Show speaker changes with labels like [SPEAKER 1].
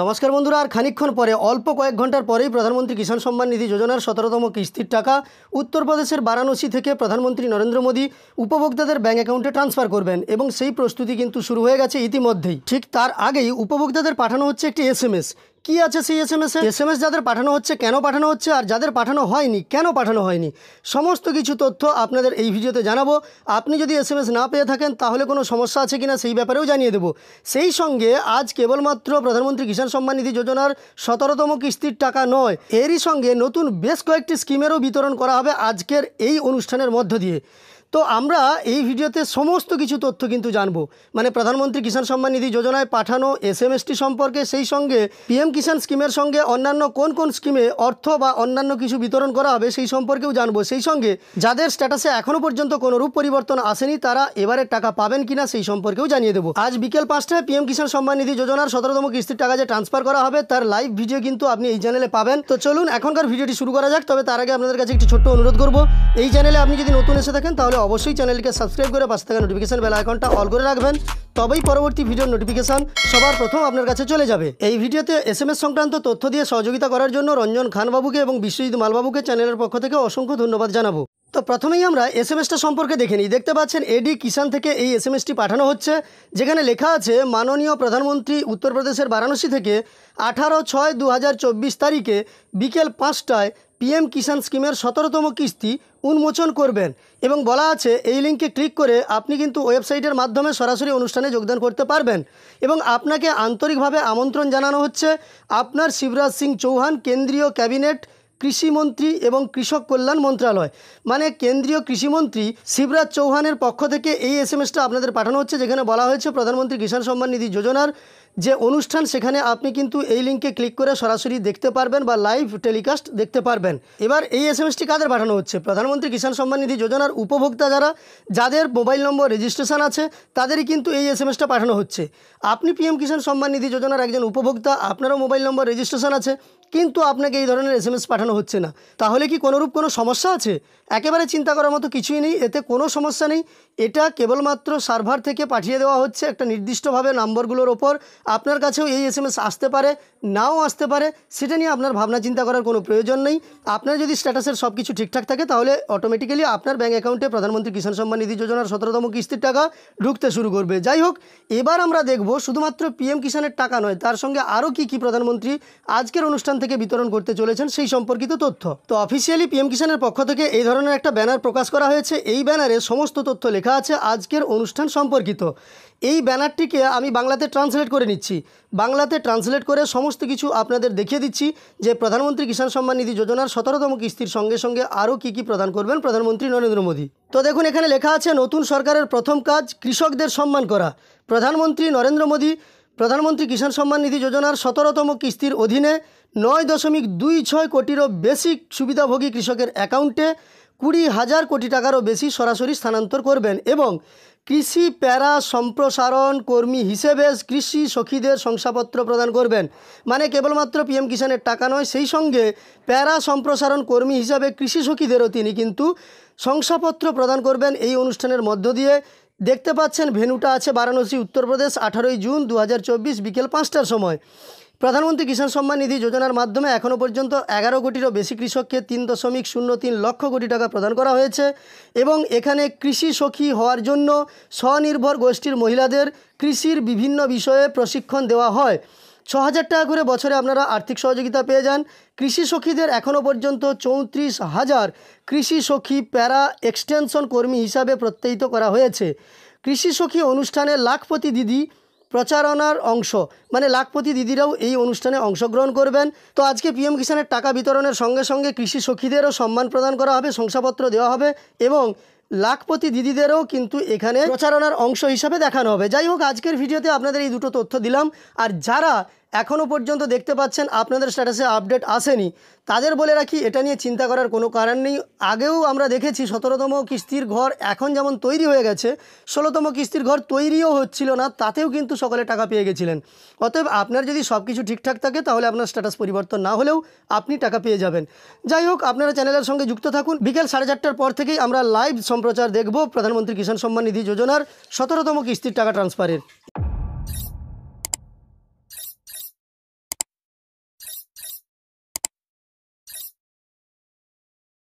[SPEAKER 1] নমস্কার বন্ধুরা আর খানিক্ষণ পরে অল্প কয়েক ঘন্টার পরেই প্রধানমন্ত্রী কিষাণ সম্মান নিধি যোজনার সতেরোতম কিস্তির টাকা উত্তরপ্রদেশের বারাণসী থেকে প্রধানমন্ত্রী নরেন্দ্র মোদী উপভোক্তাদের ব্যাঙ্ক অ্যাকাউন্টে ট্রান্সফার করবেন এবং সেই প্রস্তুতি কিন্তু শুরু হয়ে গেছে ইতিমধ্যেই ঠিক তার আগেই উপভোক্তাদের পাঠানো হচ্ছে একটি এস কি আছে সেই এস এম এসে এস এম এস যাদের পাঠানো হচ্ছে কেন পাঠানো হচ্ছে আর যাদের পাঠানো হয়নি কেন পাঠানো হয়নি সমস্ত কিছু তথ্য আপনাদের এই ভিডিওতে জানাবো আপনি যদি এস এম এস না পেয়ে থাকেন তাহলে কোনো সমস্যা আছে কিনা সেই ব্যাপারেও জানিয়ে দেবো সেই সঙ্গে আজ কেবলমাত্র প্রধানমন্ত্রী কিষাণ সম্মান নিধি যোজনার সতেরোতম কিস্তির টাকা নয় এরই সঙ্গে নতুন বেশ কয়েকটি স্কিমেরও বিতরণ করা হবে আজকের এই অনুষ্ঠানের মধ্য দিয়ে তো আমরা এই ভিডিওতে সমস্ত কিছু তথ্য কিন্তু জানবো মানে প্রধানমন্ত্রী কিষাণ সম্মান নিধি যোজনায় পাঠানো এস সম্পর্কে সেই সঙ্গে পিএম কিষাণ স্কিমের সঙ্গে অন্যান্য কোন কোন স্কিমে অর্থ বা অন্যান্য কিছু বিতরণ করা হবে সেই সম্পর্কেও জানবো সেই সঙ্গে যাদের স্ট্যাটাসে এখনও পর্যন্ত কোনো রূপ পরিবর্তন আসেনি তারা এবারে টাকা পাবেন কিনা সেই সম্পর্কেও জানিয়ে দেবো আজ বিকেল পাঁচটায় পিএম কিষাণ সম্মান নিধি যোজনার সতেরোতম কিস্তির টাকা যে ট্রান্সফার করা হবে তার লাইভ ভিডিও কিন্তু আপনি এই চ্যানেলে পাবেন তো চলুন এখনকার ভিডিওটি শুরু করা যাক তবে তার আগে আপনাদের কাছে একটি ছোট্ট অনুরোধ করবো এই চ্যানেলে আপনি যদি নতুন এসে থাকেন তাহলে হলে অবশ্যই চ্যানেলকে সাবস্ক্রাইব করে পাশে থাকা নোটিফিকেশান বেল আইকনটা অল করে রাখবেন তবেই পরবর্তী ভিডিওর নোটিফিকেশান সবার প্রথম আপনার কাছে চলে যাবে এই ভিডিওতে এস সংক্রান্ত তথ্য দিয়ে সহযোগিতা করার জন্য রঞ্জন খানবাবুকে এবং বিশ্বজিৎ মালবাবুকে চ্যানেলের পক্ষ থেকে অসংখ্য ধন্যবাদ জানাবো তো প্রথমেই আমরা এস এম এসটা সম্পর্কে দেখে নিই দেখতে পাচ্ছেন এডি কিষান থেকে এই এস এম এসটি পাঠানো হচ্ছে যেখানে লেখা আছে মাননীয় প্রধানমন্ত্রী উত্তরপ্রদেশের বারাণসী থেকে আঠারো ছয় দু তারিখে বিকেল পাঁচটায় পিএম কিষাণ স্কিমের সতেরোতম কিস্তি উন্মোচন করবেন এবং বলা আছে এই লিঙ্কে ক্লিক করে আপনি কিন্তু ওয়েবসাইটের মাধ্যমে সরাসরি অনুষ্ঠানে যোগদান করতে পারবেন এবং আপনাকে আন্তরিকভাবে আমন্ত্রণ জানানো হচ্ছে আপনার শিবরাজ সিং চৌহান কেন্দ্রীয় ক্যাবিনেট কৃষিমন্ত্রী এবং কৃষক কল্যাণ মন্ত্রণালয় মানে কেন্দ্রীয় কৃষিমন্ত্রী শিবরাজ চৌহানের পক্ষ থেকে এই এস এম এসটা আপনাদের পাঠানো হচ্ছে যেখানে বলা হয়েছে প্রধানমন্ত্রী কিষাণ সম্মান নিধি যোজনার যে অনুষ্ঠান সেখানে আপনি কিন্তু এই লিঙ্কে ক্লিক করে সরাসরি দেখতে পারবেন বা লাইভ টেলিকাস্ট দেখতে পারবেন এবার এই এস এম এসটি কাদের পাঠানো হচ্ছে প্রধানমন্ত্রী কিষাণ সম্মান নিধি যোজনার উপভোক্তা যারা যাদের মোবাইল নম্বর রেজিস্ট্রেশন আছে তাদেরই কিন্তু এই এস এম এসটা পাঠানো হচ্ছে আপনি পিএম কিষাণ সম্মান নিধি যোজনার একজন উপভোক্তা আপনারও মোবাইল নম্বর রেজিস্ট্রেশন আছে কিন্তু আপনাকে এই ধরনের এস পাঠানো হচ্ছে না তাহলে কি কোনোরূপ কোনো সমস্যা আছে একেবারে চিন্তা করার মতো কিছুই নেই এতে কোনো সমস্যা নেই এটা কেবলমাত্র সার্ভার থেকে পাঠিয়ে দেওয়া হচ্ছে একটা নির্দিষ্টভাবে নম্বরগুলোর ওপর আপনার কাছেও এই এস আসতে পারে নাও আসতে পারে সেটা নিয়ে আপনার ভাবনা চিন্তা করার কোনো প্রয়োজন নেই আপনার যদি স্ট্যাটাসের সব কিছু ঠিকঠাক থাকে তাহলে অটোমেটিক্যালি আপনার ব্যাঙ্ক অ্যাকাউন্টে প্রধানমন্ত্রী কিষাণ সম্মান নিধি যোজনার সতেরোতম কিস্তির টাকা ঢুকতে শুরু করবে যাই হোক এবার আমরা দেখব শুধুমাত্র পিএম কিষাণের টাকা নয় তার সঙ্গে আরও কি কি প্রধানমন্ত্রী আজকের অনুষ্ঠান প্রতিষ্ঠান থেকে বিতরণ করতে চলেছেন সেই সম্পর্কিত তথ্য তো অফিসিয়ালি পিএম কিষানের পক্ষ থেকে এই ধরনের একটা ব্যানার প্রকাশ করা হয়েছে এই ব্যানারে সমস্ত তথ্য লেখা আছে আজকের অনুষ্ঠান সম্পর্কিত এই ব্যানারটিকে আমি বাংলাতে ট্রান্সলেট করে নিচ্ছি বাংলাতে ট্রান্সলেট করে সমস্ত কিছু আপনাদের দেখিয়ে দিচ্ছি যে প্রধানমন্ত্রী কিষাণ সম্মান নিধি যোজনার সতেরোতম কিস্তির সঙ্গে সঙ্গে আরও কী কী প্রদান করবেন প্রধানমন্ত্রী নরেন্দ্র মোদী তো দেখুন এখানে লেখা আছে নতুন সরকারের প্রথম কাজ কৃষকদের সম্মান করা প্রধানমন্ত্রী নরেন্দ্র মোদী প্রধানমন্ত্রী কিষাণ সম্মান নিধি যোজনার সতেরোতম কিস্তির অধীনে নয় দশমিক দুই ছয় কোটিরও বেশি সুবিধাভোগী কৃষকের অ্যাকাউন্টে কুড়ি হাজার কোটি টাকারও বেশি সরাসরি স্থানান্তর করবেন এবং কৃষি প্যারা সম্প্রসারণ কর্মী হিসেবে কৃষি সখীদের শংসাপত্র প্রদান করবেন মানে কেবলমাত্র পিএম কিষাণের টাকা নয় সেই সঙ্গে প্যারা সম্প্রসারণ কর্মী হিসাবে কৃষি সখীদেরও তিনি কিন্তু শংসাপত্র প্রদান করবেন এই অনুষ্ঠানের মধ্য দিয়ে দেখতে পাচ্ছেন ভেনুটা আছে বারাণসী উত্তরপ্রদেশ আঠারোই জুন দু বিকেল পাঁচটার সময় প্রধানমন্ত্রী কিষাণ সম্মান নিধি যোজনার মাধ্যমে এখনও পর্যন্ত এগারো কোটিরও বেশি কৃষককে তিন দশমিক শূন্য তিন লক্ষ কোটি টাকা প্রদান করা হয়েছে এবং এখানে কৃষি সখী হওয়ার জন্য স্বনির্ভর গোষ্ঠীর মহিলাদের কৃষির বিভিন্ন বিষয়ে প্রশিক্ষণ দেওয়া হয় ছ হাজার টাকা করে বছরে আপনারা আর্থিক সহযোগিতা পেয়ে যান কৃষি সখীদের এখনও পর্যন্ত চৌত্রিশ হাজার কৃষি সখী প্যারা এক্সটেনশন কর্মী হিসাবে প্রত্যয়িত করা হয়েছে কৃষি সখী অনুষ্ঠানে লাখপতি দিদি প্রচারণার অংশ মানে লাখপতি দিদিরাও এই অনুষ্ঠানে অংশগ্রহণ করবেন তো আজকে পিএম কিষানের টাকা বিতরণের সঙ্গে সঙ্গে কৃষি সখীদেরও সম্মান প্রদান করা হবে শংসাপত্র দেওয়া হবে এবং লাখপতি দিদিদেরও কিন্তু এখানে প্রচারণার অংশ হিসাবে দেখানো হবে যাই হোক আজকের ভিডিওতে আপনাদের এই দুটো তথ্য দিলাম আর যারা এখনও পর্যন্ত দেখতে পাচ্ছেন আপনাদের স্ট্যাটাসে আপডেট আসেনি তাদের বলে রাখি এটা নিয়ে চিন্তা করার কোনো কারণ নেই আগেও আমরা দেখেছি সতেরোতম কিস্তির ঘর এখন যেমন তৈরি হয়ে গেছে ষোলোতম কিস্তির ঘর তৈরিও হচ্ছিল না তাতেও কিন্তু সকলে টাকা পেয়ে গেছিলেন অতএব আপনার যদি সব কিছু ঠিকঠাক থাকে তাহলে আপনার স্ট্যাটাস পরিবর্তন না হলেও আপনি টাকা পেয়ে যাবেন যাই হোক আপনারা চ্যানেলের সঙ্গে যুক্ত থাকুন বিকেল সাড়ে চারটার পর থেকেই আমরা লাইভ সম্প্রচার দেখব প্রধানমন্ত্রী কিষাণ সম্মান নিধি যোজনার সতেরোতম কিস্তির টাকা ট্রান্সফারের